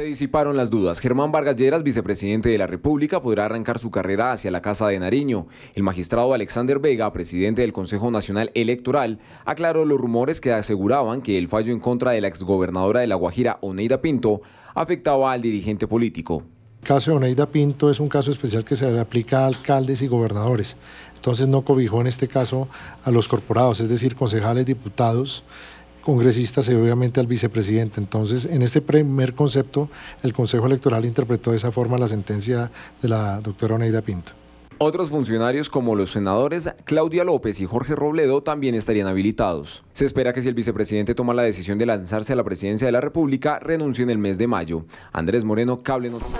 Se disiparon las dudas. Germán Vargas Lleras, vicepresidente de la República, podrá arrancar su carrera hacia la Casa de Nariño. El magistrado Alexander Vega, presidente del Consejo Nacional Electoral, aclaró los rumores que aseguraban que el fallo en contra de la exgobernadora de La Guajira, Oneida Pinto, afectaba al dirigente político. El caso de Oneida Pinto es un caso especial que se le aplica a alcaldes y gobernadores. Entonces no cobijó en este caso a los corporados, es decir, concejales, diputados, congresistas y obviamente al vicepresidente. Entonces, en este primer concepto, el Consejo Electoral interpretó de esa forma la sentencia de la doctora Oneida Pinto. Otros funcionarios como los senadores Claudia López y Jorge Robledo también estarían habilitados. Se espera que si el vicepresidente toma la decisión de lanzarse a la presidencia de la República, renuncie en el mes de mayo. Andrés Moreno, Cable Noticias.